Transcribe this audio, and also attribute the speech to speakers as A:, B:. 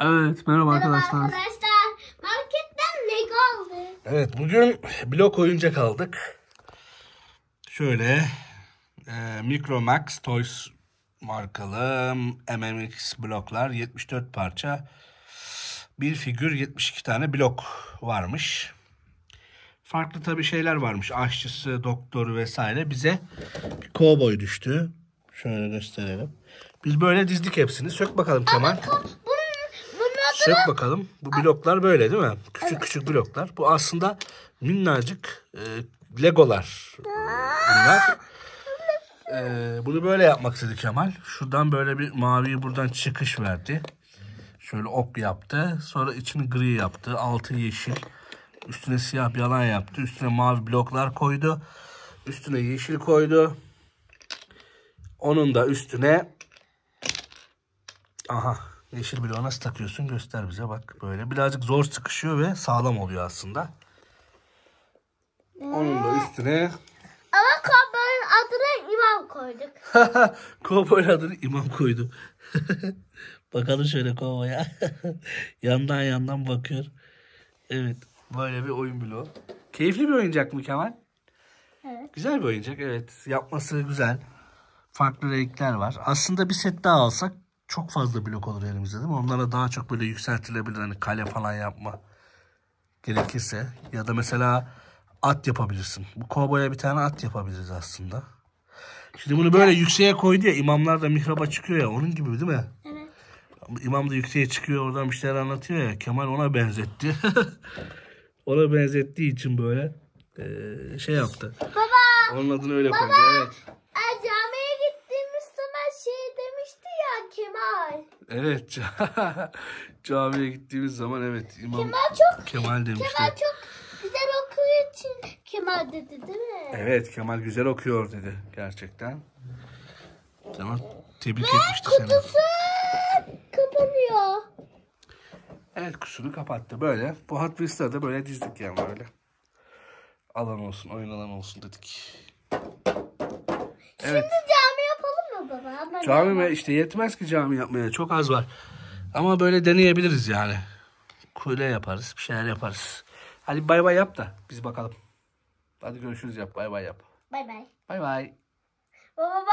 A: Evet merhaba, merhaba arkadaşlar. arkadaşlar. Marketten Lego aldık. Evet bugün blok oyuncak aldık. Şöyle e, Max Toys markalı MMX bloklar 74 parça. Bir figür 72 tane blok varmış. Farklı tabi şeyler varmış. Aşçısı, doktoru vesaire. Bize bir kovboy düştü. Şöyle gösterelim. Biz böyle dizdik hepsini. Sök bakalım Kemal. Ama, adını. Sök bakalım. Bu bloklar böyle değil mi? Küçük evet. küçük bloklar. Bu aslında minnacık e, legolar. Bunlar. E, bunu böyle yapmak istedi Kemal. Şuradan böyle bir maviyi buradan çıkış verdi. Şöyle ok yaptı. Sonra içini gri yaptı. Altı yeşil. Üstüne siyah bir alan yaptı. Üstüne mavi bloklar koydu. Üstüne yeşil koydu. Onun da üstüne aha Yeşil bloğu nasıl takıyorsun göster bize bak böyle. Birazcık zor sıkışıyor ve sağlam oluyor aslında. Onun da üstüne... Ama kovboyun adını imam koyduk. kovboyun adını imam koydu. Bakalım şöyle kovboya. yandan yandan bakıyor. Evet böyle bir oyun bloğu. Keyifli bir oyuncak mı Kemal? Evet. Güzel bir oyuncak evet. Yapması güzel. Farklı renkler var. Aslında bir set daha alsak çok fazla blok olur elimizde değil mi? Onlara daha çok böyle yükseltilebilir. Hani kale falan yapma gerekirse. Ya da mesela at yapabilirsin. Bu kovboya bir tane at yapabiliriz aslında. Şimdi bunu böyle yükseğe koydu ya imamlar da mihraba çıkıyor ya onun gibi değil mi? Evet. İmam da yükseğe çıkıyor oradan bir şeyler anlatıyor ya Kemal ona benzetti. ona benzettiği için böyle şey yaptı. Baba. Onun adını öyle baba. koydu. Evet. Evet. Camiye gittiğimiz zaman evet imam Kemal çok Kemal demişti. Kemal çok güzel okuyor için Kemal dedi değil mi? Evet Kemal güzel okuyor dedi gerçekten. Tamam, tebrik Ve etmişti kutusu seni. kutusu kapanıyor. Evet kutusunu kapattı böyle. Bu Hot Wheels'ları da böyle dizdik yani böyle. Alan olsun oyun alan olsun dedik. Evet. Şimdi Yapma, Cami mi? işte yetmez ki cami yapmaya. Çok az var. Ama böyle deneyebiliriz yani. Kule yaparız. Bir şeyler yaparız. Hadi bay bay yap da biz bakalım. Hadi görüşürüz yap. Bay bay yap. Bay bay. Bay bay.